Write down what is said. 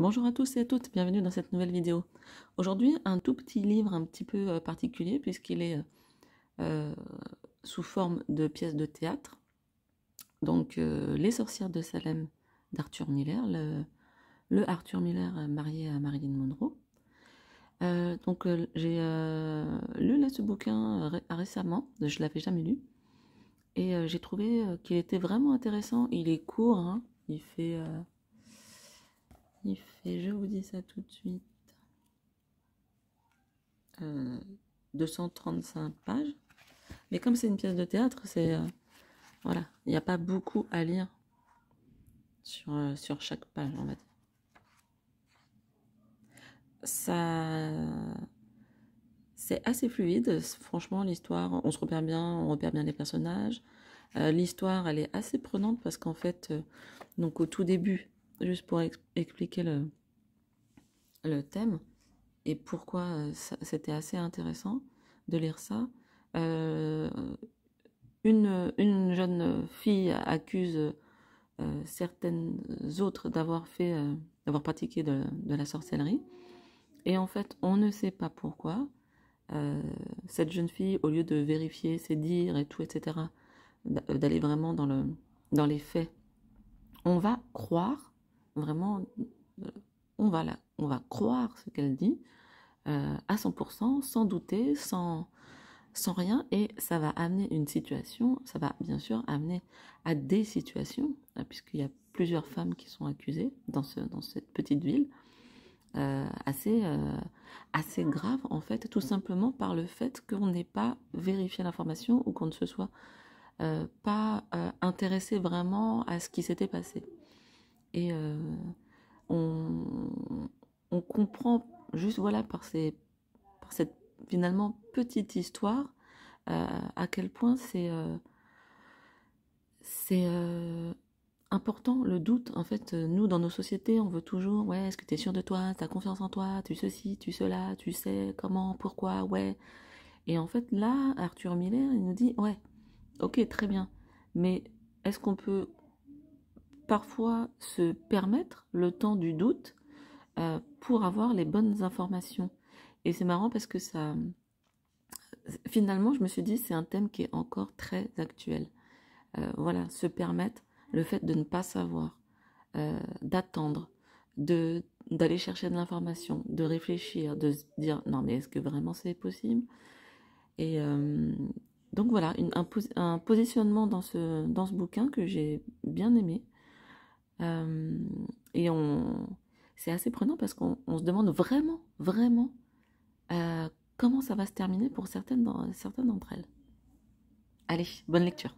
Bonjour à tous et à toutes, bienvenue dans cette nouvelle vidéo. Aujourd'hui, un tout petit livre un petit peu euh, particulier puisqu'il est euh, sous forme de pièce de théâtre. Donc, euh, Les sorcières de Salem d'Arthur Miller, le, Arthur Miller marié à Marilyn Monroe. donc, j'ai lu ce bouquin récemment, je l'avais jamais lu, et j'ai trouvé qu'il était vraiment intéressant. Il est court, hein. il fait il fait, je vous dis ça tout de suite, 235 euh, pages. Mais comme c'est une pièce de théâtre, c'est euh, voilà, il n'y a pas beaucoup à lire sur, euh, sur chaque page, on va dire. c'est assez fluide. Franchement, l'histoire, on se repère bien, on repère bien les personnages. l'histoire, elle est assez prenante parce qu'en fait, donc au tout début, juste pour expliquer le, le thème et pourquoi euh, c'était assez intéressant de lire ça. Euh, une, une, jeune fille accuse euh, certaines autres d'avoir fait, d'avoir pratiqué de, la sorcellerie. Et en fait, on ne sait pas pourquoi. cette jeune fille, au lieu de vérifier ses dires et tout, etc., d'aller vraiment dans, le, dans les faits, on va croire vraiment, euh, on va, on va croire ce qu'elle dit euh, à 100%, sans douter, sans, sans rien, et ça va amener une situation, ça va bien sûr amener à des situations, hein, puisqu'il y a plusieurs femmes qui sont accusées dans, ce, dans cette petite ville, euh, assez, assez grave en fait, tout simplement par le fait qu'on n'ait pas vérifié l'information ou qu'on ne se soit pas intéressé vraiment à ce qui s'était passé. Et euh, on, comprend juste voilà par, ces, par cette finalement petite histoire euh, à quel point c'est euh, important le doute en fait nous dans nos sociétés on veut toujours ouais est-ce que tu es sûr de toi tu as confiance en toi tu ceci tu cela tu sais comment pourquoi ouais et en fait là Arthur Miller il nous dit ouais ok très bien mais est-ce qu'on peut parfois se permettre le temps du doute euh, pour avoir les bonnes informations. Et c'est marrant parce que ça, finalement, je me suis dit, c'est un thème qui est encore très actuel. Euh, voilà, se permettre le fait de ne pas savoir, euh, d'attendre, de d'aller chercher de l'information, de réfléchir, de se dire non mais est-ce que vraiment c'est possible Et donc voilà, un, un, positionnement dans ce, dans ce bouquin que j'ai bien aimé. Euh, et on, c'est assez prenant parce qu'on se demande vraiment, vraiment euh, comment ça va se terminer pour certaines, certaines d'entre elles. Allez, bonne lecture.